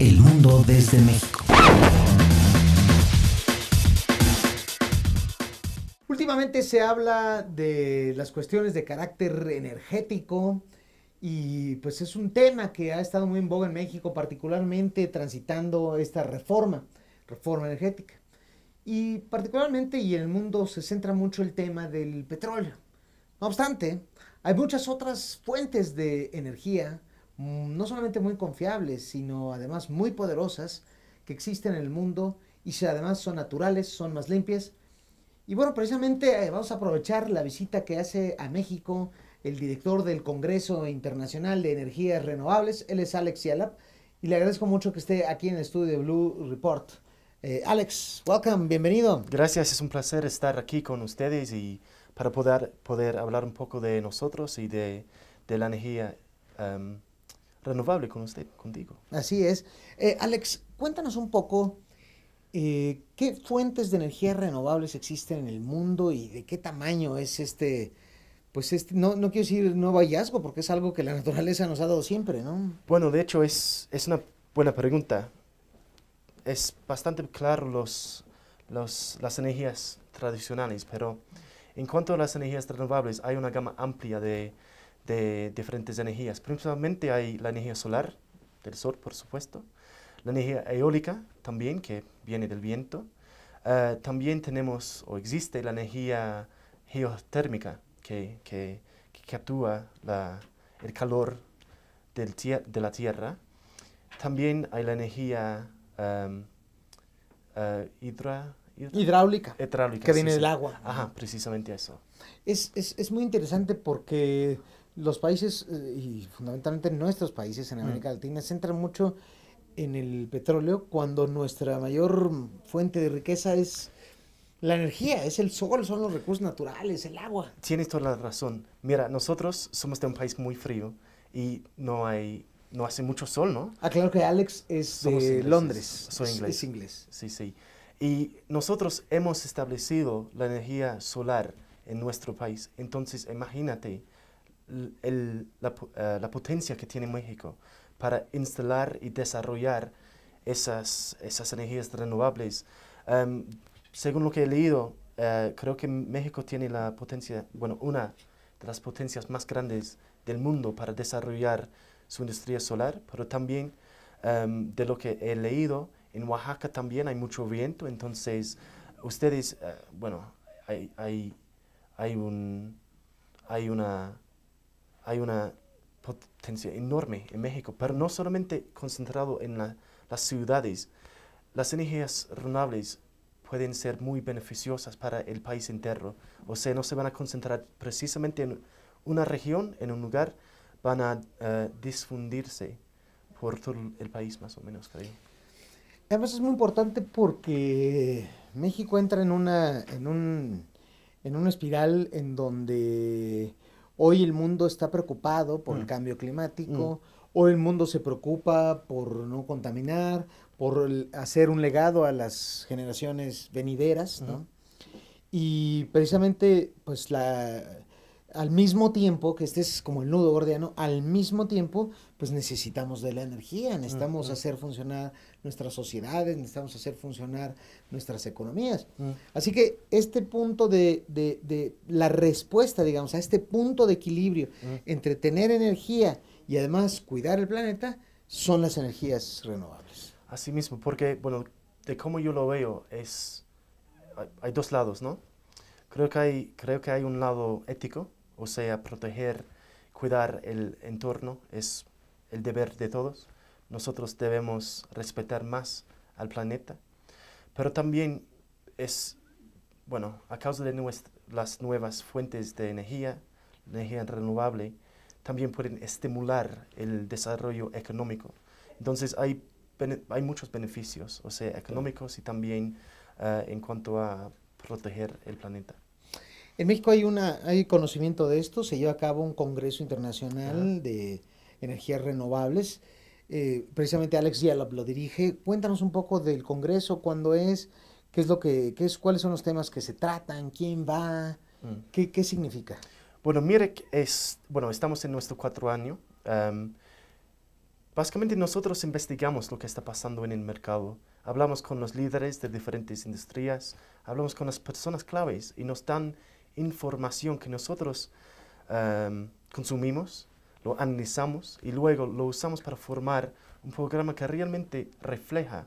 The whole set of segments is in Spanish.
El mundo desde México. Últimamente se habla de las cuestiones de carácter energético y pues es un tema que ha estado muy en boga en México, particularmente transitando esta reforma, reforma energética. Y particularmente y en el mundo se centra mucho el tema del petróleo. No obstante, hay muchas otras fuentes de energía Mm, no solamente muy confiables, sino además muy poderosas que existen en el mundo y si además son naturales, son más limpias. Y bueno, precisamente eh, vamos a aprovechar la visita que hace a México el director del Congreso Internacional de Energías Renovables, él es Alex Yalap, y le agradezco mucho que esté aquí en el estudio de Blue Report. Eh, Alex, welcome, bienvenido. Gracias, es un placer estar aquí con ustedes y para poder, poder hablar un poco de nosotros y de, la energía em, renovable con usted, contigo. Así es. Eh, Alex, cuéntanos un poco eh, qué fuentes de energía renovables existen en el mundo y de qué tamaño es este, pues este, no, no quiero decir nuevo hallazgo, porque es algo que la naturaleza nos ha dado siempre, ¿no? Bueno, de hecho es, es una buena pregunta. Es bastante claro los, los, las energías tradicionales, pero en cuanto a las energías renovables, hay una gama amplia de, de diferentes energías. Principalmente hay la energía solar, del sol, por supuesto, la energía eólica también, que viene del viento. Ah, también tenemos o existe la energía geotérmica, que, que, captura el calor del de la Tierra. También hay la energía ah, hidráulica, que viene del agua. Ajá, precisamente eso. Es, es muy interesante porque los países, eh, y fundamentalmente nuestros países en América Latina, se centran mucho en el petróleo cuando nuestra mayor fuente de riqueza es la energía, es el sol, son los recursos naturales, el agua. Tienes toda la razón. Mira, nosotros somos de un país muy frío y no hay no hace mucho sol, ¿no? Ah, claro que Alex es de Londres. Soy inglés. Sí, sí. Y nosotros hemos establecido la energía solar en nuestro país. Entonces, imagínate el, la, eh, la, potencia que tiene México para instalar y desarrollar esas, esas energías renovables. Em, según lo que he leído, eh, creo que México tiene la potencia, bueno, una de las potencias más grandes del mundo para desarrollar su industria solar, pero también em, de lo que he leído, en Oaxaca también hay mucho viento, entonces ustedes, eh, bueno, hay, hay, hay, un, hay una hay una potencia enorme en México, pero no solamente concentrado en las ciudades. Las energías renovables pueden ser muy beneficiosas para el país entero. O sea, no se van a concentrar precisamente en una región, en un lugar, van a eh, difundirse por todo el país más o menos, creo. Además es muy importante porque México entra en una, en un, en una espiral en donde Hoy el mundo está preocupado por el mm. cambio climático, mm. hoy el mundo se preocupa por no contaminar, por hacer un legado a las generaciones venideras, ¿no? Y precisamente, pues la, al mismo tiempo, que este es como el nudo gordiano, al mismo tiempo, pues necesitamos de la energía, necesitamos hacer funcionar nuestras sociedades, necesitamos hacer funcionar nuestras economías. Así que este punto de, la respuesta, digamos, a este punto de equilibrio entre tener energía y además cuidar el planeta, son las energías renovables. Así mismo, porque, bueno, de cómo yo lo veo, hay, dos lados, ¿no? Creo que hay, creo que hay un lado ético o sea, proteger, cuidar el entorno es el deber de todos. Nosotros debemos respetar más al planeta, pero también es, bueno, a causa de las nuevas fuentes de energía, energía renovable, también pueden estimular el desarrollo económico. Entonces hay, muchos beneficios, o sea, económicos y también eh, en cuanto a proteger el planeta. En México hay una hay conocimiento de esto, se lleva a cabo un congreso internacional de energías renovables. Eh, precisamente Alex Yalop lo dirige. Cuéntanos un poco del congreso, cuándo es, qué es lo que, qué es, cuáles son los temas que se tratan, quién va, mm. qué, significa. Bueno, MIREC es, bueno, estamos en nuestro cuatro año. Em, básicamente nosotros investigamos lo que está pasando en el mercado. Hablamos con los líderes de diferentes industrias, hablamos con las personas claves y nos dan información que nosotros em, consumimos, lo analizamos y luego lo usamos para formar un programa que realmente refleja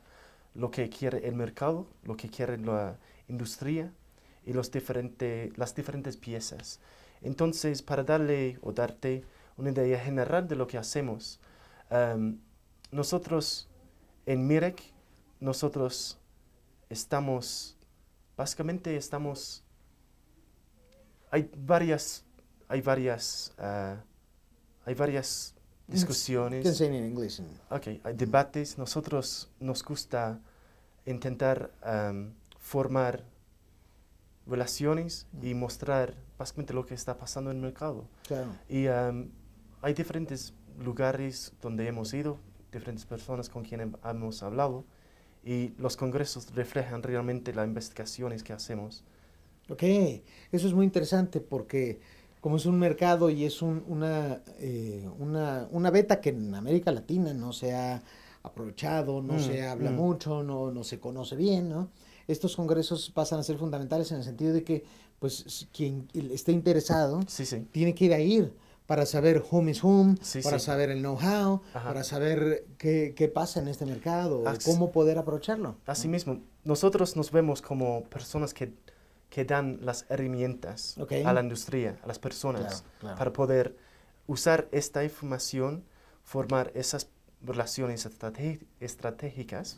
lo que quiere el mercado, lo que quiere la industria y los las diferentes piezas. Entonces, para darle o darte una idea general de lo que hacemos, em, nosotros en Mirek, nosotros estamos, básicamente estamos hay varias, hay varias, eh, hay varias discusiones. say hay debates. Nosotros nos gusta intentar em, formar relaciones y mm. mostrar básicamente lo que está pasando en el mercado. Claro. Y um, hay diferentes lugares donde hemos ido, diferentes personas con quienes hemos hablado, y los congresos reflejan realmente las investigaciones que hacemos. Ok, eso es muy interesante porque como es un mercado y es un, una, eh, una, beta que en América Latina no se ha aprovechado, no mm, se habla mm. mucho, no, se conoce bien, ¿no? Estos congresos pasan a ser fundamentales en el sentido de que, pues, quien esté interesado tiene que ir a ir para saber home is whom, para saber el know-how, para saber qué, pasa en este mercado, cómo poder aprovecharlo. Así mismo, nosotros nos vemos como personas que que dan las herramientas a la industria, a las personas, para poder usar esta información, formar esas relaciones estratégicas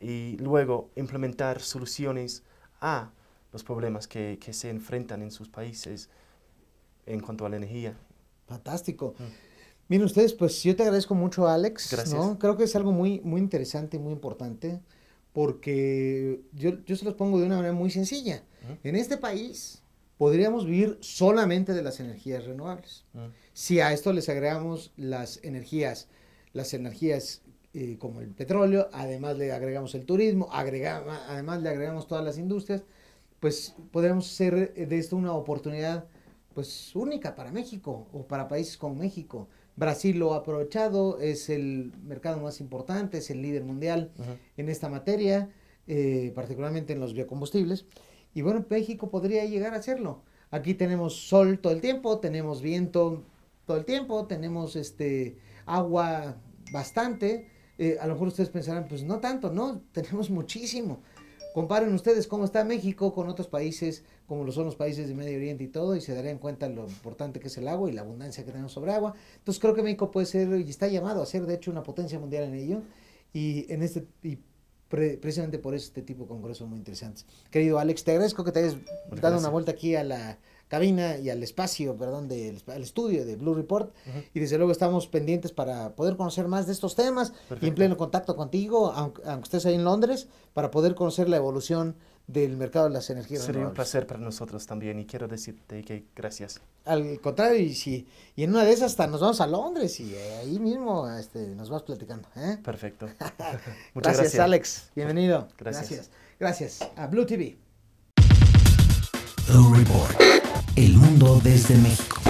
y luego implementar soluciones a los problemas que, se enfrentan en sus países en cuanto a la energía. Fantástico. Mm. Miren ustedes, pues yo te agradezco mucho, Alex. Gracias. Creo que es algo muy, muy interesante, muy importante porque yo, yo se los pongo de una manera muy sencilla. En este país podríamos vivir solamente de las energías renovables. Si a esto les agregamos las energías, las energías eh, como el petróleo, además le agregamos el turismo, además le agregamos todas las industrias, pues podríamos ser eh, de esto una oportunidad pues única para México o para países como México. Brasil lo ha aprovechado, es el mercado más importante, es el líder mundial en esta materia, eh, particularmente en los biocombustibles. Y bueno, México podría llegar a hacerlo. Aquí tenemos sol todo el tiempo, tenemos viento todo el tiempo, tenemos este agua bastante. Eh, a lo mejor ustedes pensarán, pues no tanto, no, tenemos muchísimo. Comparen ustedes cómo está México con otros países, como lo son los países de Medio Oriente y todo, y se darían cuenta lo importante que es el agua y la abundancia que tenemos sobre agua. Entonces creo que México puede ser y está llamado a ser, de hecho, una potencia mundial en ello. Y en este y precisamente por eso este tipo de congresos muy interesantes. Querido Alex, te agradezco que te hayas dado una vuelta aquí a la cabina y al espacio, perdón, del estudio de Blue Report. Y desde luego estamos pendientes para poder conocer más de estos temas y en pleno contacto contigo, aunque, estés ahí en Londres, para poder conocer la evolución del mercado de las energías Sería un placer para nosotros también y quiero decirte que gracias. Al contrario, y, si, y en una de esas hasta nos vamos a Londres y ahí mismo este, nos vas platicando. ¿eh? Perfecto. Muchas gracias, gracias, Alex. Bienvenido. Gracias. gracias. Gracias a Blue TV. Blue Report. El mundo desde México.